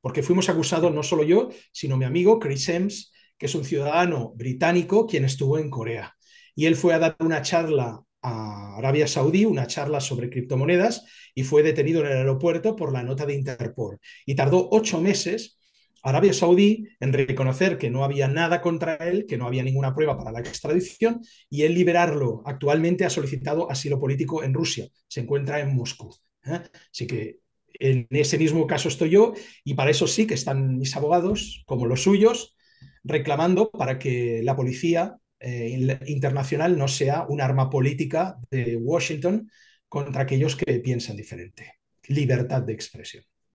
porque fuimos acusados no solo yo, sino mi amigo Chris Hems, que es un ciudadano británico quien estuvo en Corea. Y él fue a dar una charla a Arabia Saudí, una charla sobre criptomonedas, y fue detenido en el aeropuerto por la nota de Interpol. Y tardó ocho meses Arabia Saudí en reconocer que no había nada contra él, que no había ninguna prueba para la extradición, y él liberarlo. Actualmente ha solicitado asilo político en Rusia, se encuentra en Moscú. ¿eh? Así que en ese mismo caso estoy yo y para eso sí que están mis abogados, como los suyos, reclamando para que la policía eh, internacional no sea un arma política de Washington contra aquellos que piensan diferente. Libertad de expresión.